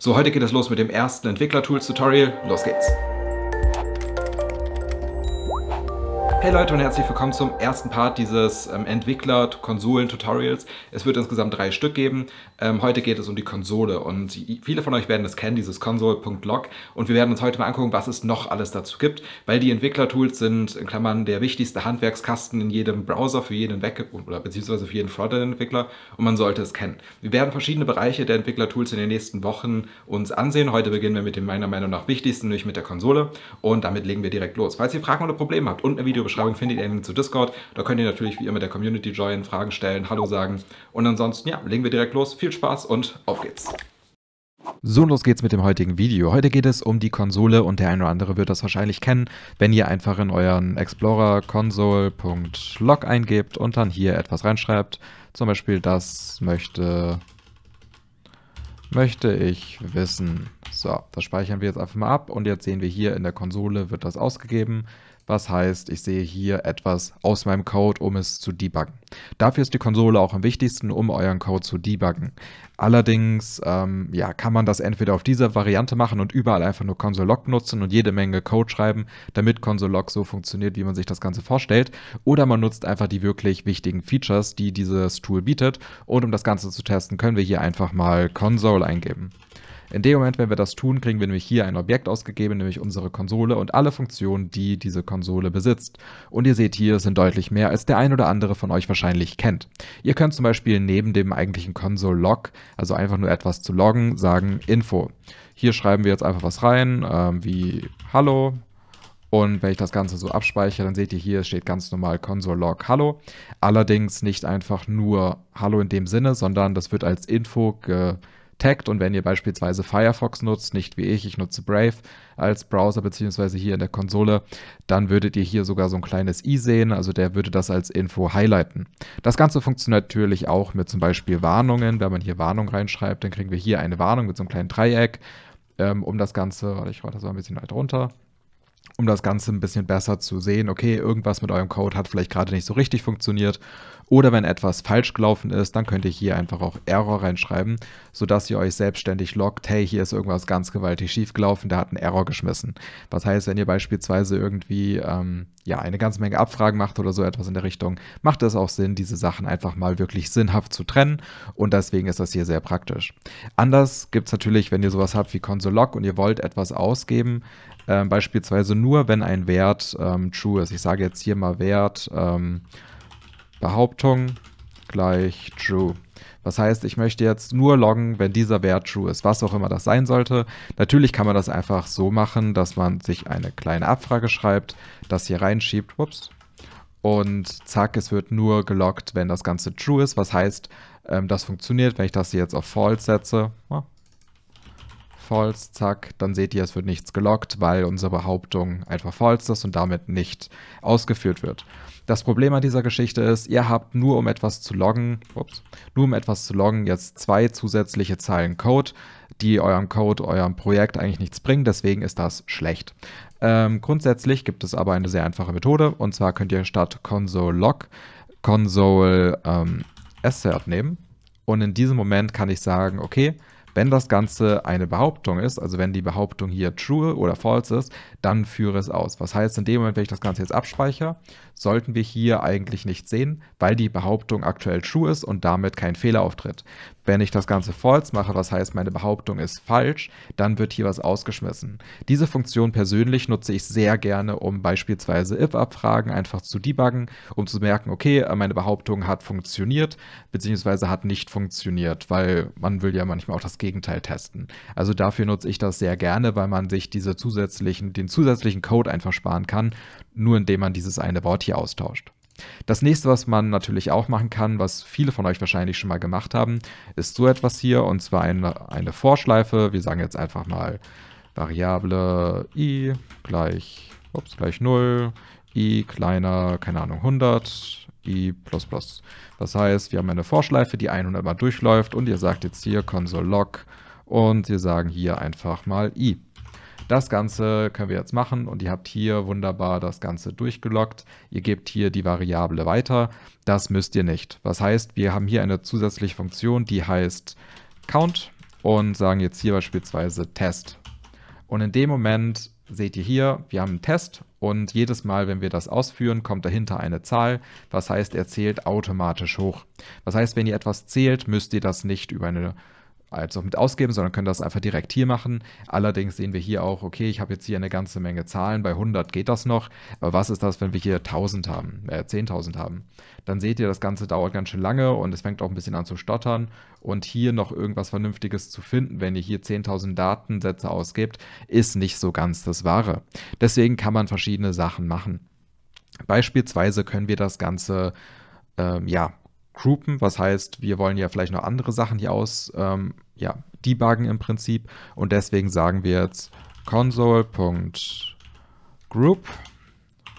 So, heute geht es los mit dem ersten Entwicklertools-Tutorial. Los geht's! Hey Leute und herzlich willkommen zum ersten Part dieses ähm, Entwickler-Konsolen-Tutorials. Es wird insgesamt drei Stück geben. Ähm, heute geht es um die Konsole und viele von euch werden es kennen, dieses console.log. Und wir werden uns heute mal angucken, was es noch alles dazu gibt, weil die Entwickler-Tools sind in Klammern der wichtigste Handwerkskasten in jedem Browser für jeden Web- oder beziehungsweise für jeden Frontend-Entwickler und man sollte es kennen. Wir werden verschiedene Bereiche der Entwickler-Tools in den nächsten Wochen uns ansehen. Heute beginnen wir mit dem meiner Meinung nach wichtigsten, nämlich mit der Konsole und damit legen wir direkt los. Falls ihr Fragen oder Probleme habt, unten im Video beschreiben Vorgeschlagen findet ihr einen zu Discord. Da könnt ihr natürlich wie immer der Community joinen, Fragen stellen, Hallo sagen. Und ansonsten, ja, legen wir direkt los. Viel Spaß und auf geht's. So, los geht's mit dem heutigen Video. Heute geht es um die Konsole und der eine oder andere wird das wahrscheinlich kennen, wenn ihr einfach in euren Explorer console.log eingebt und dann hier etwas reinschreibt. Zum Beispiel, das möchte, möchte ich wissen. So, das speichern wir jetzt einfach mal ab und jetzt sehen wir hier in der Konsole wird das ausgegeben was heißt, ich sehe hier etwas aus meinem Code, um es zu debuggen. Dafür ist die Konsole auch am wichtigsten, um euren Code zu debuggen. Allerdings ähm, ja, kann man das entweder auf dieser Variante machen und überall einfach nur Console-Log nutzen und jede Menge Code schreiben, damit Console-Log so funktioniert, wie man sich das Ganze vorstellt. Oder man nutzt einfach die wirklich wichtigen Features, die dieses Tool bietet. Und um das Ganze zu testen, können wir hier einfach mal Console eingeben. In dem Moment, wenn wir das tun, kriegen wir nämlich hier ein Objekt ausgegeben, nämlich unsere Konsole und alle Funktionen, die diese Konsole besitzt. Und ihr seht hier, es sind deutlich mehr, als der ein oder andere von euch wahrscheinlich kennt. Ihr könnt zum Beispiel neben dem eigentlichen Console-Log, also einfach nur etwas zu loggen, sagen Info. Hier schreiben wir jetzt einfach was rein, äh, wie Hallo, und wenn ich das Ganze so abspeichere, dann seht ihr hier, es steht ganz normal Console Log Hallo. Allerdings nicht einfach nur Hallo in dem Sinne, sondern das wird als Info ge taggt und wenn ihr beispielsweise Firefox nutzt, nicht wie ich, ich nutze Brave als Browser beziehungsweise hier in der Konsole, dann würdet ihr hier sogar so ein kleines i sehen, also der würde das als Info highlighten. Das Ganze funktioniert natürlich auch mit zum Beispiel Warnungen, wenn man hier Warnung reinschreibt, dann kriegen wir hier eine Warnung mit so einem kleinen Dreieck, ähm, um das Ganze, warte, ich roll das mal ein bisschen weiter runter, um das Ganze ein bisschen besser zu sehen, okay, irgendwas mit eurem Code hat vielleicht gerade nicht so richtig funktioniert oder wenn etwas falsch gelaufen ist, dann könnt ihr hier einfach auch Error reinschreiben, sodass ihr euch selbstständig loggt, hey, hier ist irgendwas ganz gewaltig schief gelaufen, der hat einen Error geschmissen. Was heißt, wenn ihr beispielsweise irgendwie ähm, ja, eine ganze Menge Abfragen macht oder so etwas in der Richtung, macht es auch Sinn, diese Sachen einfach mal wirklich sinnhaft zu trennen und deswegen ist das hier sehr praktisch. Anders gibt es natürlich, wenn ihr sowas habt wie Console Log und ihr wollt etwas ausgeben, äh, beispielsweise nur, wenn ein Wert ähm, true ist. Ich sage jetzt hier mal Wert ähm, Behauptung gleich true. Das heißt, ich möchte jetzt nur loggen, wenn dieser Wert true ist, was auch immer das sein sollte. Natürlich kann man das einfach so machen, dass man sich eine kleine Abfrage schreibt, das hier reinschiebt, ups, und zack, es wird nur geloggt, wenn das Ganze true ist. Was heißt, ähm, das funktioniert, wenn ich das hier jetzt auf false setze, false, zack, dann seht ihr, es wird nichts gelockt, weil unsere Behauptung einfach false ist und damit nicht ausgeführt wird. Das Problem an dieser Geschichte ist, ihr habt nur um etwas zu loggen, ups, nur um etwas zu loggen, jetzt zwei zusätzliche Zeilen Code, die eurem Code, eurem Projekt eigentlich nichts bringen, deswegen ist das schlecht. Ähm, grundsätzlich gibt es aber eine sehr einfache Methode und zwar könnt ihr statt console log console ähm, assert nehmen und in diesem Moment kann ich sagen, okay, wenn das Ganze eine Behauptung ist, also wenn die Behauptung hier true oder false ist, dann führe es aus. Was heißt, in dem Moment, wenn ich das Ganze jetzt abspeichere, sollten wir hier eigentlich nichts sehen, weil die Behauptung aktuell true ist und damit kein Fehler auftritt. Wenn ich das Ganze false mache, was heißt, meine Behauptung ist falsch, dann wird hier was ausgeschmissen. Diese Funktion persönlich nutze ich sehr gerne, um beispielsweise if-Abfragen einfach zu debuggen, um zu merken, okay, meine Behauptung hat funktioniert, beziehungsweise hat nicht funktioniert, weil man will ja manchmal auch das Gegenteil testen. Also dafür nutze ich das sehr gerne, weil man sich diese zusätzlichen, den zusätzlichen Code einfach sparen kann, nur indem man dieses eine Wort hier austauscht. Das nächste, was man natürlich auch machen kann, was viele von euch wahrscheinlich schon mal gemacht haben, ist so etwas hier und zwar eine, eine Vorschleife. Wir sagen jetzt einfach mal Variable i gleich, ups, gleich 0, i kleiner, keine Ahnung, 100 i++. Das heißt, wir haben eine Vorschleife, die 100 mal durchläuft und ihr sagt jetzt hier Console Log und wir sagen hier einfach mal i. Das Ganze können wir jetzt machen und ihr habt hier wunderbar das Ganze durchgelockt. Ihr gebt hier die Variable weiter. Das müsst ihr nicht. Was heißt, wir haben hier eine zusätzliche Funktion, die heißt count und sagen jetzt hier beispielsweise test. Und in dem Moment seht ihr hier, wir haben einen Test und jedes Mal, wenn wir das ausführen, kommt dahinter eine Zahl. Was heißt, er zählt automatisch hoch. Das heißt, wenn ihr etwas zählt, müsst ihr das nicht über eine als auch mit ausgeben, sondern können das einfach direkt hier machen. Allerdings sehen wir hier auch, okay, ich habe jetzt hier eine ganze Menge Zahlen, bei 100 geht das noch, aber was ist das, wenn wir hier 1000 haben, äh, 10.000 haben? Dann seht ihr, das Ganze dauert ganz schön lange und es fängt auch ein bisschen an zu stottern und hier noch irgendwas Vernünftiges zu finden, wenn ihr hier 10.000 Datensätze ausgebt, ist nicht so ganz das Wahre. Deswegen kann man verschiedene Sachen machen. Beispielsweise können wir das Ganze ähm, ja, groupen, was heißt, wir wollen ja vielleicht noch andere Sachen hier aus, ähm, ja, debuggen im Prinzip. Und deswegen sagen wir jetzt console.group,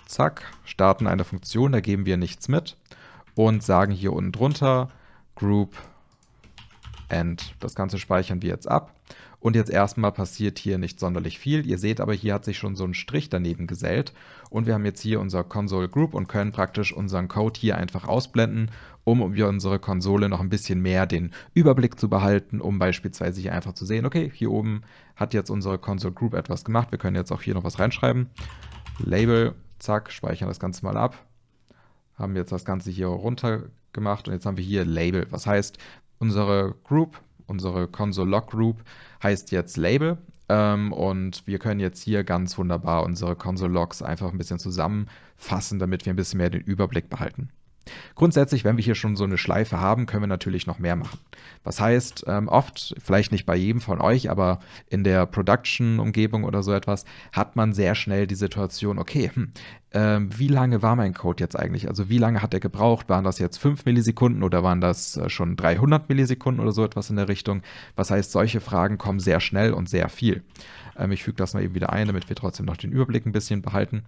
zack, starten eine Funktion, da geben wir nichts mit und sagen hier unten drunter group end. Das Ganze speichern wir jetzt ab und jetzt erstmal passiert hier nicht sonderlich viel. Ihr seht aber, hier hat sich schon so ein Strich daneben gesellt. Und wir haben jetzt hier unser Console Group und können praktisch unseren Code hier einfach ausblenden, um über unsere Konsole noch ein bisschen mehr den Überblick zu behalten, um beispielsweise hier einfach zu sehen, okay, hier oben hat jetzt unsere Console Group etwas gemacht. Wir können jetzt auch hier noch was reinschreiben. Label, zack, speichern das Ganze mal ab. Haben jetzt das Ganze hier runter gemacht und jetzt haben wir hier Label. Was heißt, unsere Group unsere Console Log Group heißt jetzt Label ähm, und wir können jetzt hier ganz wunderbar unsere Console Logs einfach ein bisschen zusammenfassen, damit wir ein bisschen mehr den Überblick behalten. Grundsätzlich, wenn wir hier schon so eine Schleife haben, können wir natürlich noch mehr machen. Was heißt, ähm, oft, vielleicht nicht bei jedem von euch, aber in der Production-Umgebung oder so etwas, hat man sehr schnell die Situation, okay, hm, ähm, wie lange war mein Code jetzt eigentlich? Also wie lange hat er gebraucht? Waren das jetzt 5 Millisekunden oder waren das äh, schon 300 Millisekunden oder so etwas in der Richtung? Was heißt, solche Fragen kommen sehr schnell und sehr viel. Ähm, ich füge das mal eben wieder ein, damit wir trotzdem noch den Überblick ein bisschen behalten.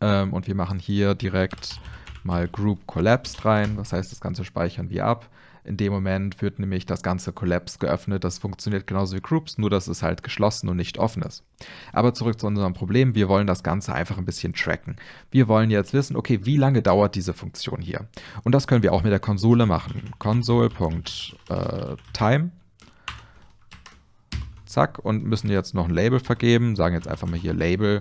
und wir machen hier direkt mal Group Collapsed rein. Das heißt, das Ganze speichern wir ab. In dem Moment wird nämlich das ganze Collapse geöffnet. Das funktioniert genauso wie Groups, nur dass es halt geschlossen und nicht offen ist. Aber zurück zu unserem Problem. Wir wollen das Ganze einfach ein bisschen tracken. Wir wollen jetzt wissen, okay, wie lange dauert diese Funktion hier? Und das können wir auch mit der Konsole machen. Console.time. Äh, Zack, und müssen jetzt noch ein Label vergeben. Sagen jetzt einfach mal hier Label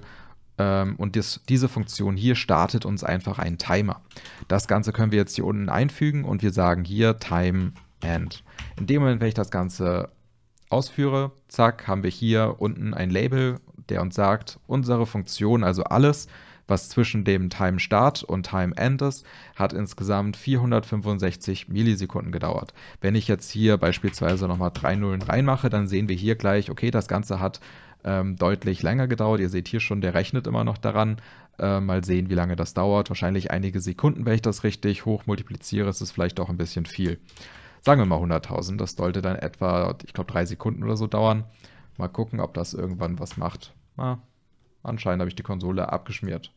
ähm, und dies, diese Funktion hier startet uns einfach einen Timer. Das Ganze können wir jetzt hier unten einfügen und wir sagen hier Time End. In dem Moment, wenn ich das Ganze ausführe, zack, haben wir hier unten ein Label, der uns sagt, unsere Funktion, also alles, was zwischen dem Time Start und Time End ist, hat insgesamt 465 Millisekunden gedauert. Wenn ich jetzt hier beispielsweise nochmal drei Nullen reinmache, dann sehen wir hier gleich, okay, das Ganze hat ähm, deutlich länger gedauert. Ihr seht hier schon, der rechnet immer noch daran. Äh, mal sehen, wie lange das dauert. Wahrscheinlich einige Sekunden, wenn ich das richtig hoch multipliziere, ist es vielleicht auch ein bisschen viel. Sagen wir mal 100.000. Das sollte dann etwa, ich glaube, drei Sekunden oder so dauern. Mal gucken, ob das irgendwann was macht. Ah, anscheinend habe ich die Konsole abgeschmiert.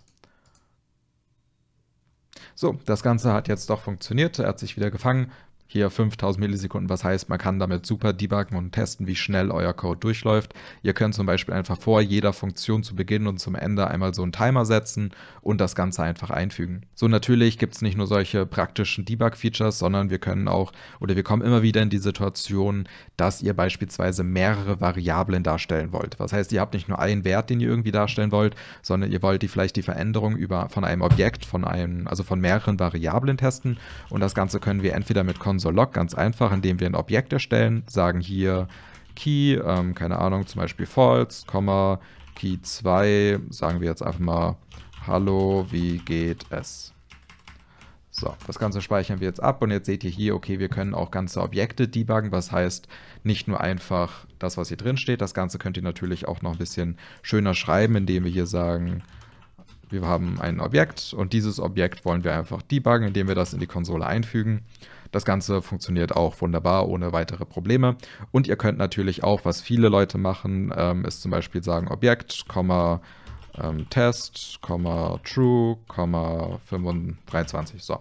So, das Ganze hat jetzt doch funktioniert. Er hat sich wieder gefangen hier 5000 Millisekunden, was heißt, man kann damit super debuggen und testen, wie schnell euer Code durchläuft. Ihr könnt zum Beispiel einfach vor jeder Funktion zu Beginn und zum Ende einmal so einen Timer setzen und das Ganze einfach einfügen. So natürlich gibt es nicht nur solche praktischen Debug-Features, sondern wir können auch oder wir kommen immer wieder in die Situation, dass ihr beispielsweise mehrere Variablen darstellen wollt. Was heißt, ihr habt nicht nur einen Wert, den ihr irgendwie darstellen wollt, sondern ihr wollt die vielleicht die Veränderung über von einem Objekt, von einem, also von mehreren Variablen testen und das Ganze können wir entweder mit Konsolen unser Log ganz einfach, indem wir ein Objekt erstellen, sagen hier Key, ähm, keine Ahnung, zum Beispiel false, Komma, Key 2, sagen wir jetzt einfach mal Hallo, wie geht es? So, das Ganze speichern wir jetzt ab und jetzt seht ihr hier, okay, wir können auch ganze Objekte debuggen, was heißt nicht nur einfach das, was hier drin steht, das Ganze könnt ihr natürlich auch noch ein bisschen schöner schreiben, indem wir hier sagen, wir haben ein Objekt und dieses Objekt wollen wir einfach debuggen, indem wir das in die Konsole einfügen. Das Ganze funktioniert auch wunderbar ohne weitere Probleme. Und ihr könnt natürlich auch, was viele Leute machen, ähm, ist zum Beispiel sagen Objekt, Komma, ähm, Test, Komma, True, Komma 25. So,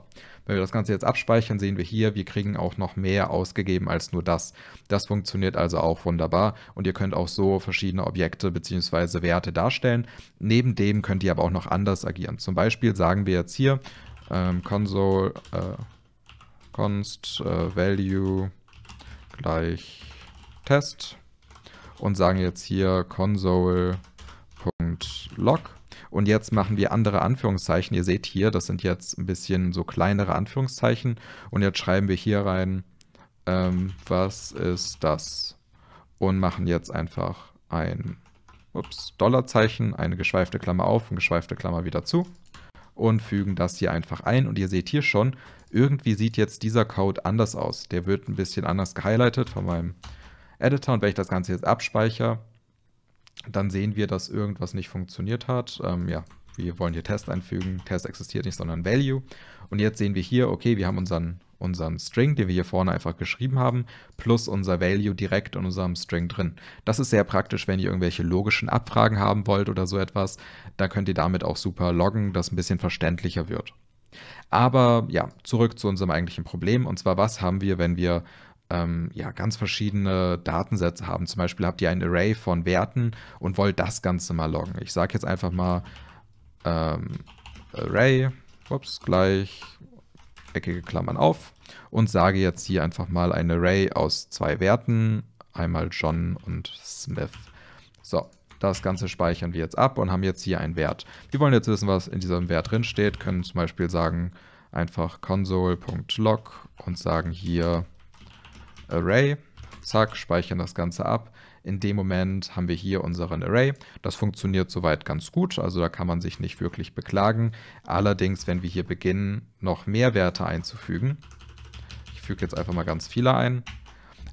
wenn wir das Ganze jetzt abspeichern, sehen wir hier, wir kriegen auch noch mehr ausgegeben als nur das. Das funktioniert also auch wunderbar und ihr könnt auch so verschiedene Objekte bzw. Werte darstellen. Neben dem könnt ihr aber auch noch anders agieren. Zum Beispiel sagen wir jetzt hier ähm, console äh, const äh, value gleich test und sagen jetzt hier console.log und jetzt machen wir andere Anführungszeichen. Ihr seht hier, das sind jetzt ein bisschen so kleinere Anführungszeichen. Und jetzt schreiben wir hier rein, ähm, was ist das? Und machen jetzt einfach ein ups, Dollarzeichen, eine geschweifte Klammer auf und geschweifte Klammer wieder zu und fügen das hier einfach ein. Und ihr seht hier schon, irgendwie sieht jetzt dieser Code anders aus. Der wird ein bisschen anders gehighlightet von meinem Editor. Und wenn ich das Ganze jetzt abspeichere, dann sehen wir, dass irgendwas nicht funktioniert hat. Ähm, ja, wir wollen hier Test einfügen. Test existiert nicht, sondern Value. Und jetzt sehen wir hier, okay, wir haben unseren, unseren String, den wir hier vorne einfach geschrieben haben, plus unser Value direkt in unserem String drin. Das ist sehr praktisch, wenn ihr irgendwelche logischen Abfragen haben wollt oder so etwas. Da könnt ihr damit auch super loggen, dass ein bisschen verständlicher wird. Aber ja, zurück zu unserem eigentlichen Problem. Und zwar, was haben wir, wenn wir ähm, ja, ganz verschiedene Datensätze haben. Zum Beispiel habt ihr ein Array von Werten und wollt das Ganze mal loggen. Ich sage jetzt einfach mal ähm, Array, ups, gleich eckige Klammern auf und sage jetzt hier einfach mal ein Array aus zwei Werten, einmal John und Smith. So, das Ganze speichern wir jetzt ab und haben jetzt hier einen Wert. Wir wollen jetzt wissen, was in diesem Wert drin steht, können zum Beispiel sagen, einfach console.log und sagen hier Array, zack, speichern das Ganze ab. In dem Moment haben wir hier unseren Array. Das funktioniert soweit ganz gut, also da kann man sich nicht wirklich beklagen. Allerdings, wenn wir hier beginnen, noch mehr Werte einzufügen, ich füge jetzt einfach mal ganz viele ein,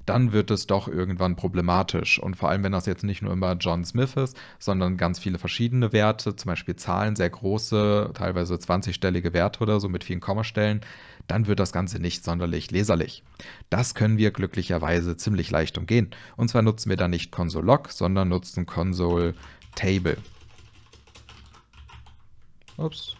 dann wird es doch irgendwann problematisch. Und vor allem, wenn das jetzt nicht nur immer John Smith ist, sondern ganz viele verschiedene Werte, zum Beispiel Zahlen, sehr große, teilweise 20-stellige Werte oder so mit vielen Kommastellen, dann wird das Ganze nicht sonderlich leserlich. Das können wir glücklicherweise ziemlich leicht umgehen. Und zwar nutzen wir da nicht console.log, sondern nutzen console.table. Ups.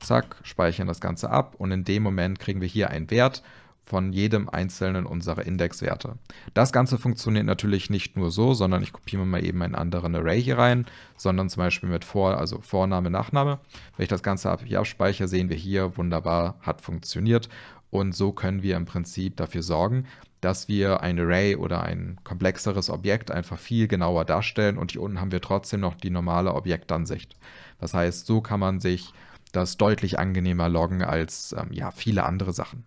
Zack, speichern das Ganze ab und in dem Moment kriegen wir hier einen Wert von jedem einzelnen unserer Indexwerte. Das Ganze funktioniert natürlich nicht nur so, sondern ich kopiere mir mal eben einen anderen Array hier rein, sondern zum Beispiel mit Vor, also Vorname, Nachname. Wenn ich das Ganze ab hier abspeichere, sehen wir hier, wunderbar, hat funktioniert. Und so können wir im Prinzip dafür sorgen, dass wir ein Array oder ein komplexeres Objekt einfach viel genauer darstellen und hier unten haben wir trotzdem noch die normale Objektansicht. Das heißt, so kann man sich das deutlich angenehmer loggen als ähm, ja, viele andere Sachen.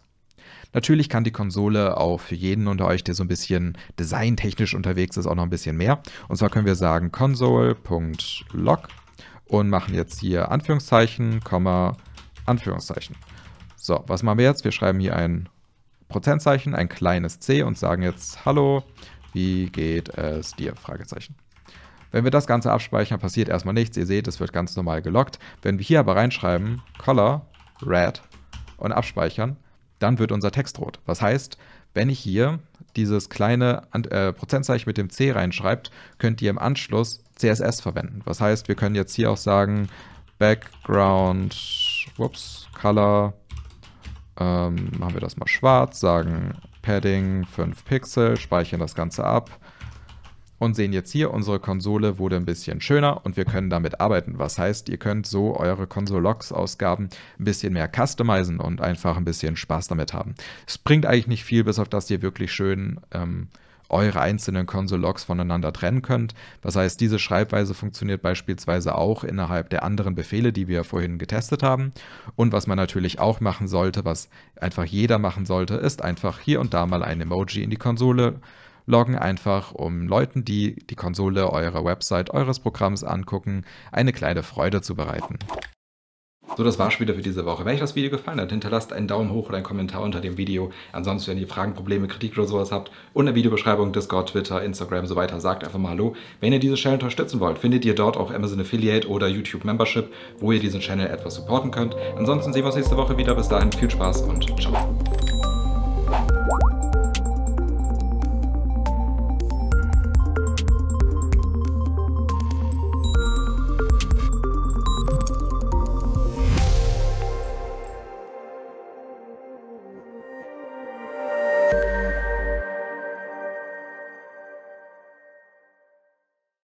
Natürlich kann die Konsole auch für jeden unter euch, der so ein bisschen designtechnisch unterwegs ist, auch noch ein bisschen mehr. Und zwar können wir sagen console.log und machen jetzt hier Anführungszeichen, Komma, Anführungszeichen. So, was machen wir jetzt? Wir schreiben hier ein Prozentzeichen, ein kleines c und sagen jetzt Hallo, wie geht es dir? Fragezeichen. Wenn wir das Ganze abspeichern, passiert erstmal nichts. Ihr seht, es wird ganz normal gelockt. Wenn wir hier aber reinschreiben, Color, Red und abspeichern, dann wird unser Text rot. Was heißt, wenn ich hier dieses kleine äh, Prozentzeichen mit dem C reinschreibt, könnt ihr im Anschluss CSS verwenden. Was heißt, wir können jetzt hier auch sagen, Background, whoops, Color, ähm, machen wir das mal schwarz, sagen Padding 5 Pixel, speichern das Ganze ab, und sehen jetzt hier, unsere Konsole wurde ein bisschen schöner und wir können damit arbeiten. Was heißt, ihr könnt so eure logs ausgaben ein bisschen mehr customizen und einfach ein bisschen Spaß damit haben. Es bringt eigentlich nicht viel, bis auf das ihr wirklich schön ähm, eure einzelnen Console-Logs voneinander trennen könnt. Das heißt, diese Schreibweise funktioniert beispielsweise auch innerhalb der anderen Befehle, die wir vorhin getestet haben. Und was man natürlich auch machen sollte, was einfach jeder machen sollte, ist einfach hier und da mal ein Emoji in die Konsole loggen einfach, um Leuten, die die Konsole eurer Website, eures Programms angucken, eine kleine Freude zu bereiten. So, das war's schon wieder für diese Woche. Wenn euch das Video gefallen hat, hinterlasst einen Daumen hoch oder einen Kommentar unter dem Video. Ansonsten, wenn ihr Fragen, Probleme, Kritik oder sowas habt, unter Videobeschreibung, Discord, Twitter, Instagram so weiter, sagt einfach mal Hallo. Wenn ihr diesen Channel unterstützen wollt, findet ihr dort auch Amazon Affiliate oder YouTube Membership, wo ihr diesen Channel etwas supporten könnt. Ansonsten sehen wir uns nächste Woche wieder. Bis dahin, viel Spaß und ciao.